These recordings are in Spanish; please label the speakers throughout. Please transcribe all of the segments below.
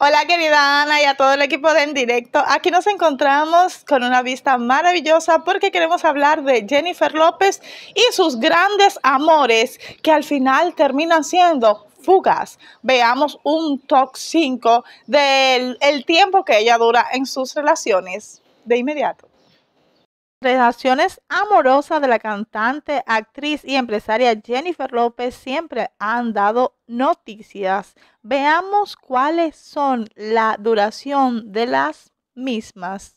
Speaker 1: Hola querida Ana y a todo el equipo de En Directo. Aquí nos encontramos con una vista maravillosa porque queremos hablar de Jennifer López y sus grandes amores que al final terminan siendo fugas. Veamos un top 5 del tiempo que ella dura en sus relaciones de inmediato relaciones amorosas de la cantante, actriz y empresaria Jennifer López siempre han dado noticias. Veamos cuáles son la duración de las mismas.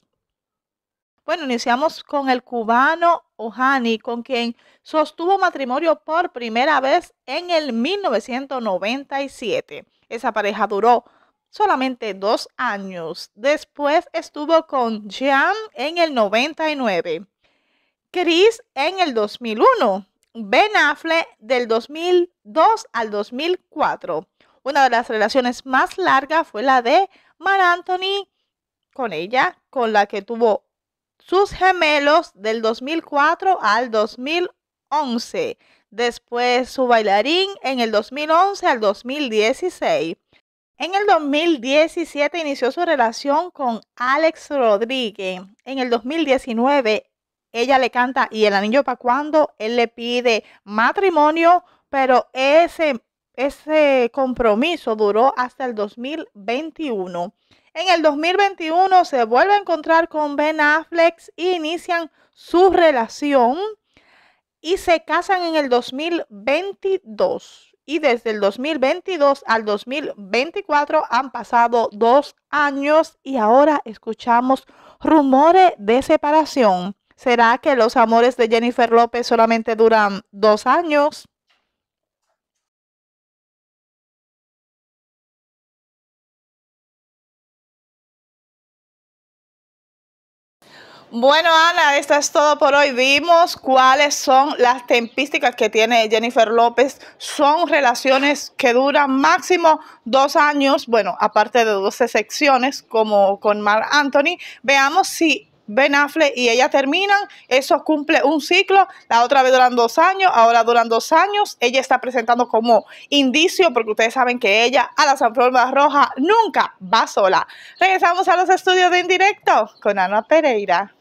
Speaker 1: Bueno, iniciamos con el cubano Ohani, con quien sostuvo matrimonio por primera vez en el 1997. Esa pareja duró solamente dos años. Después estuvo con Jean en el 99, Chris en el 2001, Ben Affleck del 2002 al 2004. Una de las relaciones más largas fue la de Mar Anthony con ella, con la que tuvo sus gemelos del 2004 al 2011. Después su bailarín en el 2011 al 2016. En el 2017 inició su relación con Alex Rodríguez. En el 2019 ella le canta y el anillo para cuando él le pide matrimonio, pero ese, ese compromiso duró hasta el 2021. En el 2021 se vuelve a encontrar con Ben Affleck y inician su relación y se casan en el 2022 y desde el 2022 al 2024 han pasado dos años y ahora escuchamos rumores de separación. ¿Será que los amores de Jennifer López solamente duran dos años? Bueno, Ana, esto es todo por hoy. Vimos cuáles son las tempísticas que tiene Jennifer López. Son relaciones que duran máximo dos años, bueno, aparte de dos secciones, como con Mark Anthony. Veamos si Ben Affleck y ella terminan, eso cumple un ciclo, la otra vez duran dos años, ahora duran dos años, ella está presentando como indicio, porque ustedes saben que ella a la Flores Roja nunca va sola. Regresamos a los estudios de Indirecto con Ana Pereira.